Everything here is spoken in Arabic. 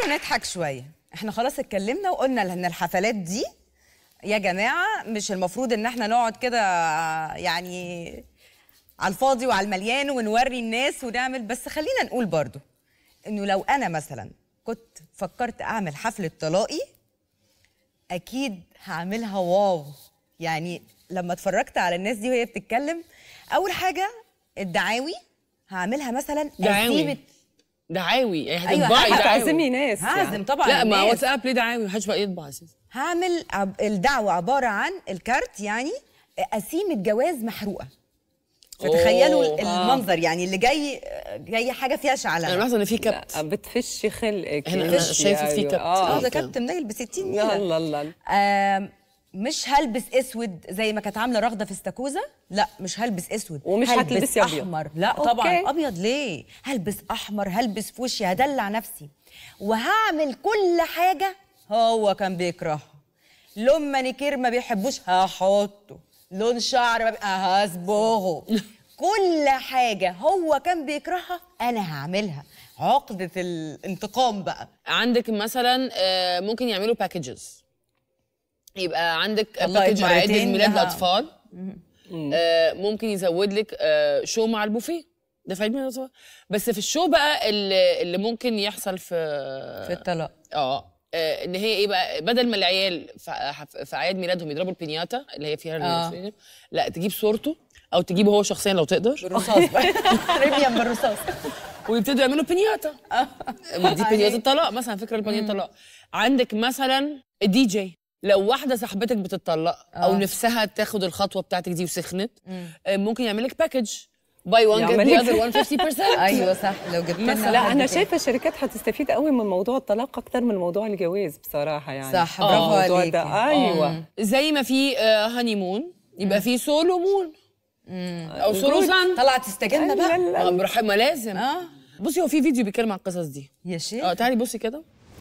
تعالوا نضحك شويه احنا خلاص اتكلمنا وقلنا ان الحفلات دي يا جماعه مش المفروض ان احنا نقعد كده يعني على الفاضي وعلى المليان ونوري الناس ونعمل بس خلينا نقول برضو انه لو انا مثلا كنت فكرت اعمل حفله طلاقي اكيد هعملها واو يعني لما اتفرجت على الناس دي وهي بتتكلم اول حاجه الدعاوي هعملها مثلا دعاوي دعاوي يعني هتطبعي أيوة هتعزمي ناس يعني. هعزم طبعا لا ما واتساب ليه دعاوي محدش بقى يطبع اساسا هعمل الدعوه عباره عن الكارت يعني قسيمه جواز محروقه فتخيلوا أوه. المنظر يعني اللي جاي جاي حاجه فيها شعلة انا ملاحظه ان في كبت بتفش خلقك انا شايفه في كبت أيوة. اه ده آه، كبت منيل ب 60 يلا يلا مش هلبس اسود زي ما كانت عامله رغده في استاكوزا لا مش هلبس اسود ومش هلبس ابيض احمر لا أوكي. طبعا ابيض ليه هلبس احمر هلبس فوشي هدلع نفسي وهعمل كل حاجه هو كان بيكرهها لون مانيكير ما بيحبوش هحطه لون شعر ما هصبغه كل حاجه هو كان بيكرهها انا هعملها عقده الانتقام بقى عندك مثلا آه، ممكن يعملوا باكجز يبقى عندك باكج مع عيد ميلاد الاطفال آه ممكن يزود لك آه شو مع البوفيه ده في عيد ميلاد الاطفال بس في الشو بقى اللي, اللي ممكن يحصل في في الطلاق آه،, اه ان هي ايه بقى بدل ما العيال في اعياد ميلادهم يضربوا البينياتا اللي هي فيها آه. لا تجيب صورته او تجيبه هو شخصيا لو تقدر بالرصاص ريميا بالرصاص ويبتدوا يعملوا بينياتا آه. دي بينياتا الطلاق مثلا فكره بينياتا الطلاق عندك مثلا الدي جي لو واحده صاحبتك بتتطلق او آه. نفسها تاخد الخطوه بتاعتك دي وسخنت مم. آه، ممكن يعمل لك باكج باي 1 جيت ذا اذر 150% ايوه صح لو جبت لا انا شايفه الشركات هتستفيد قوي من موضوع الطلاق اكتر من موضوع الجواز بصراحه يعني صح آه. برافو عليك ايوه آه. زي ما في هاني آه، مون يبقى في سولو مون او سولو سان طلعت تستجن بقى ما لازم اه بصي هو في فيديو بيتكلم عن القصص دي يا شيخ اه تعالي بصي كده